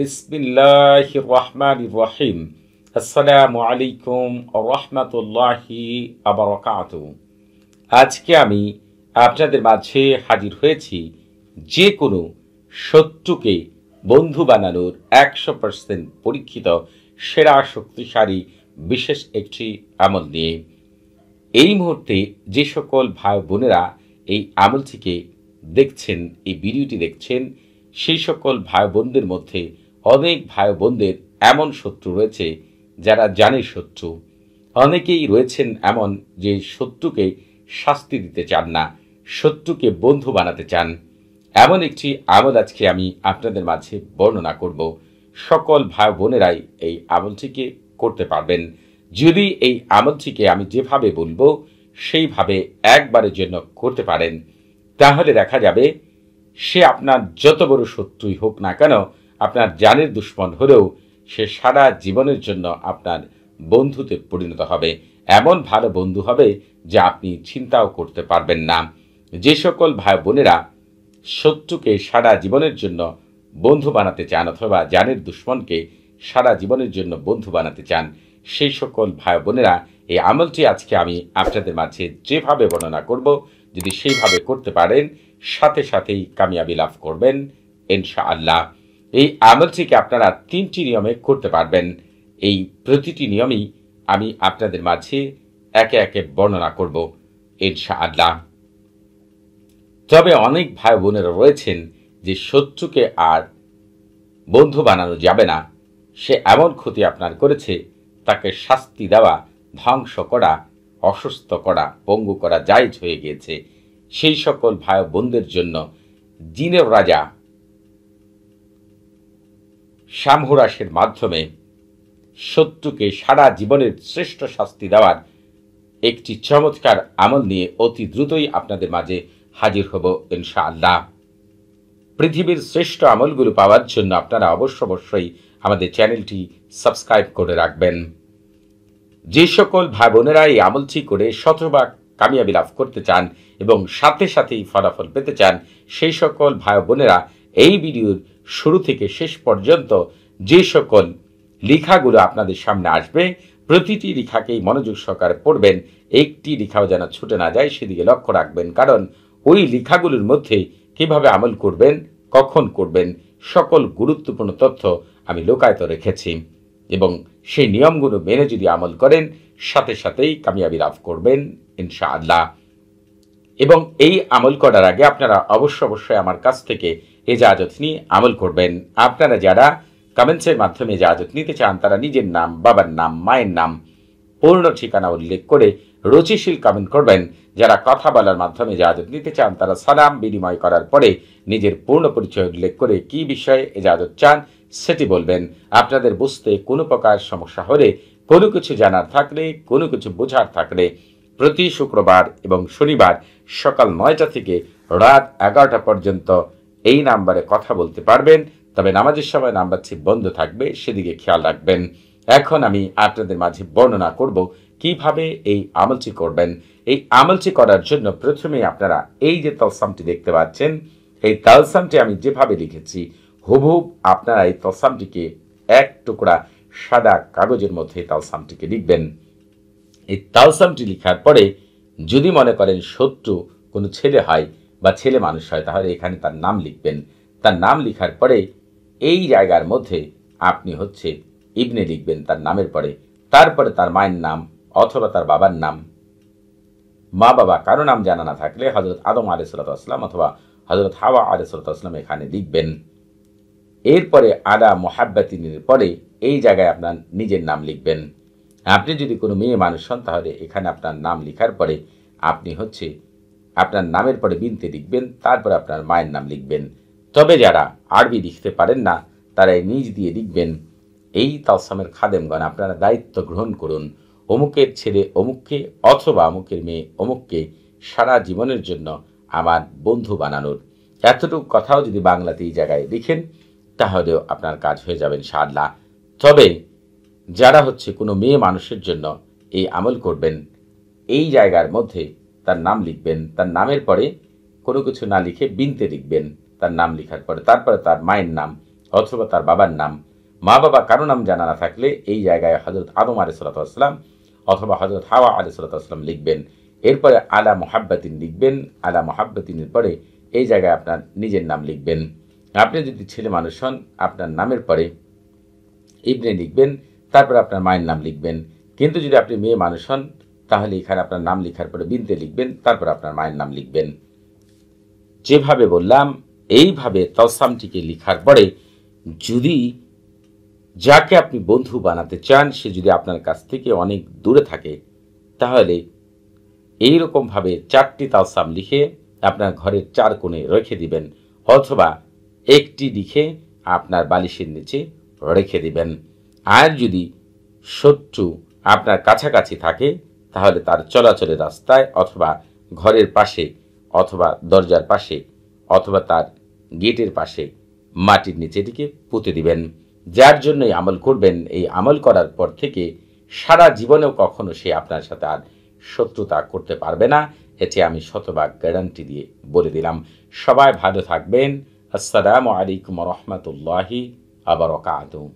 বিসমিল্লাহ রহমান রহিম আসসালামু আলাইকুম রহমতুল্লাহি আবরকাত আজকে আমি আপনাদের মাঝে হাজির হয়েছি যে কোনো শত্রুকে বন্ধু বানানোর একশো পার্সেন্ট পরীক্ষিত সেরা শক্তিশালী বিশেষ একটি আমল নিয়ে এই মুহূর্তে যে সকল ভাই বোনেরা এই আমলটিকে দেখছেন এই ভিডিওটি দেখছেন সেই সকল ভাই বোনদের মধ্যে অনেক ভাই বোনদের এমন শত্রু রয়েছে যারা জানে শত্রু অনেকেই রয়েছেন এমন যে শত্রুকে শাস্তি দিতে চান না শত্রুকে বন্ধু বানাতে চান এমন একটি আমল আজকে আমি আপনাদের মাঝে বর্ণনা করব সকল ভাই বোনেরাই এই আমলটিকে করতে পারবেন যদি এই আমলটিকে আমি যেভাবে বলবো সেইভাবে একবারের জন্য করতে পারেন তাহলে দেখা যাবে সে আপনার যত বড় শত্রুই হোক না কেন আপনার জানের দুশ্মন হলেও সে সারা জীবনের জন্য আপনার বন্ধুতে পরিণত হবে এমন ভালো বন্ধু হবে যা আপনি চিন্তাও করতে পারবেন না যে সকল ভাই বোনেরা শত্রুকে সারা জীবনের জন্য বন্ধু বানাতে চান অথবা জানের দুশ্মনকে সারা জীবনের জন্য বন্ধু বানাতে চান সেই সকল ভাই বোনেরা এই আমলটি আজকে আমি আপনাদের মাঝে যেভাবে বর্ণনা করব যদি সেইভাবে করতে পারেন সাথে সাথেই কামিয়াবি লাভ করবেন ইনশা আল্লাহ এই আমলটিকে আপনারা তিনটি নিয়মে করতে পারবেন এই প্রতিটি নিয়মই আমি আপনাদের মাঝে একে একে বর্ণনা করব ইনশা আল্লাহ তবে অনেক ভাই বোনেরা রয়েছেন যে শত্রুকে আর বন্ধু বানানো যাবে না সে এমন ক্ষতি আপনার করেছে তাকে শাস্তি দেওয়া ধ্বংস করা অসুস্থ করা পঙ্গু করা জায়জ হয়ে গিয়েছে সেই সকল ভাই বোনদের জন্য জিনের রাজা সামহরাসের মাধ্যমে শত্রুকে সারা জীবনের শ্রেষ্ঠ শাস্তি দেওয়ার একটি চমৎকার আমল নিয়ে অতি দ্রুতই আপনাদের মাঝে হাজির হব ইনশাআল্লাহ পৃথিবীর শ্রেষ্ঠ আমলগুলো পাওয়ার জন্য আপনারা অবশ্য অবশ্যই আমাদের চ্যানেলটি সাবস্ক্রাইব করে রাখবেন যে সকল ভাই বোনেরা এই আমলটি করে শতভাগ কামিয়াবি লাভ করতে চান এবং সাথে সাথেই ফলাফল পেতে চান সেই সকল ভাই বোনেরা এই ভিডিওর শুরু থেকে শেষ পর্যন্ত যে সকল লেখাগুলো আপনাদের সামনে আসবে প্রতিটি লেখাকেই মনোযোগ সহকারে পড়বেন একটি লেখাও যেন ছুটে না যায় সেদিকে লক্ষ্য রাখবেন কারণ ওই লেখাগুলোর মধ্যে কিভাবে আমল করবেন কখন করবেন সকল গুরুত্বপূর্ণ তথ্য আমি লোকায়ত রেখেছি এবং সেই নিয়মগুলো মেনে যদি আমল করেন সাথে সাথেই কামিয়াবি লাভ করবেন ইনশাআল্লাহ এবং এই আমল করার আগে আপনারা অবশ্য অবশ্যই আমার কাছ থেকে এজাজত নিয়ে আমল করবেন আপনারা যারা কমেন্টসের মাধ্যমে এজাজত নিতে চান তারা নিজের নাম বাবার নাম মায়ের নাম পূর্ণ ঠিকানা উল্লেখ করে রুচিশীল কমেন্ট করবেন যারা কথা বলার মাধ্যমে এজাজত নিতে চান তারা সালাম বিনিময় করার পরে নিজের পূর্ণ পরিচয় উল্লেখ করে কি বিষয়ে এজাজত চান সেটি বলবেন আপনাদের বুঝতে কোনো প্রকার সমস্যা হলে কোনো কিছু জানার থাকলে কোনো কিছু বোঝার থাকলে প্রতি শুক্রবার এবং শনিবার সকাল নয়টা থেকে রাত এগারোটা পর্যন্ত এই নাম্বারে কথা বলতে পারবেন তবে নামাজের সময় নাম্বারটি বন্ধ থাকবে সেদিকে খেয়াল রাখবেন এখন আমি আপনাদের মাঝে বর্ণনা করব কিভাবে এই আমলটি করবেন এই আমলটি করার জন্য প্রথমে আপনারা এই যে তলসামটি দেখতে পাচ্ছেন এই তালসামটি আমি যেভাবে লিখেছি হুবহুব আপনারা এই তলসামটিকে এক টুকরা সাদা কাগজের মধ্যে তালসামটিকে লিখবেন এই তালসামটি লিখার পরে যদি মনে করেন শত্রু কোনো ছেলে হয় বা ছেলে মানুষ হয় তাহলে এখানে তার নাম লিখবেন তার নাম লিখার পরে এই জায়গার মধ্যে আপনি হচ্ছে ইবনে লিখবেন তার নামের পরে তারপরে তার মায়ের নাম অথবা তার বাবার নাম মা বাবা কারো নাম জানা না থাকলে হজরত আদম আলিসাল্লাম অথবা হজরত হাওয়া আলিসাল্লাম এখানে লিখবেন এরপরে আদা মোহাব্বাতিনের পরে এই জায়গায় আপনার নিজের নাম লিখবেন আপনি যদি কোনো মেয়ে মানুষ হন তাহলে এখানে আপনার নাম লিখার পরে আপনি হচ্ছে আপনার নামের পরে বিনতে লিখবেন তারপর আপনার মায়ের নাম লিখবেন তবে যারা আরবি লিখতে পারেন না তারা নিজ দিয়ে লিখবেন এই তালসামের খাদেমগণ আপনারা দায়িত্ব গ্রহণ করুন অমুকের ছেলে অমুককে অথবা অমুকের মেয়ে অমুককে সারা জীবনের জন্য আমার বন্ধু বানানোর এতটুকু কথাও যদি বাংলাতে এই জায়গায় লিখেন তাহলেও আপনার কাজ হয়ে যাবেন সারলা তবে যারা হচ্ছে কোনো মেয়ে মানুষের জন্য এই আমল করবেন এই জায়গার মধ্যে তার নাম লিখবেন তার নামের পরে কোনো কিছু না লিখে বিনতে লিখবেন তার নাম লেখার পরে তারপরে তার মায়ের নাম অথবা তার বাবার নাম মা বাবা কারো নাম জানা না থাকলে এই জায়গায় হজরত আদম আলি সাল্লাতাম অথবা হজরত হাওয়া আলি সাল্লাতাম লিখবেন এরপরে আলা মোহাব্বাতিন লিখবেন আলা মোহাব্বাতিনের পরে এই জায়গায় আপনার নিজের নাম লিখবেন আপনি যদি ছেলে মানুষ হন আপনার নামের পরে ইবনে লিখবেন তারপরে আপনার মায়ের নাম লিখবেন কিন্তু যদি আপনি মেয়ে মানুষ হন তাহলে এখানে আপনার নাম লেখার পরে বিনতে লিখবেন তারপর আপনার মায়ের নাম লিখবেন যেভাবে বললাম এইভাবে তসামটিকে লিখার পরে যদি যাকে আপনি বন্ধু বানাতে চান সে যদি আপনার কাছ থেকে অনেক দূরে থাকে তাহলে এই রকমভাবে চারটি তালসাম লিখে আপনার ঘরের চার কোণে রেখে দিবেন অথবা একটি লিখে আপনার বালিশের নিচে রেখে দিবেন আর যদি শত্রু আপনার কাছাকাছি থাকে তাহলে তার চলাচলের রাস্তায় অথবা ঘরের পাশে অথবা দরজার পাশে অথবা তার গেটের পাশে মাটির নিচে দিকে পুঁতে দিবেন যার জন্যই আমল করবেন এই আমল করার পর থেকে সারা জীবনেও কখনো সে আপনার সাথে আর শত্রুতা করতে পারবে না এটি আমি শতভাগ গ্যারান্টি দিয়ে বলে দিলাম সবাই ভালো থাকবেন আসসালামু আলাইকুম রহমতুল্লাহি আবার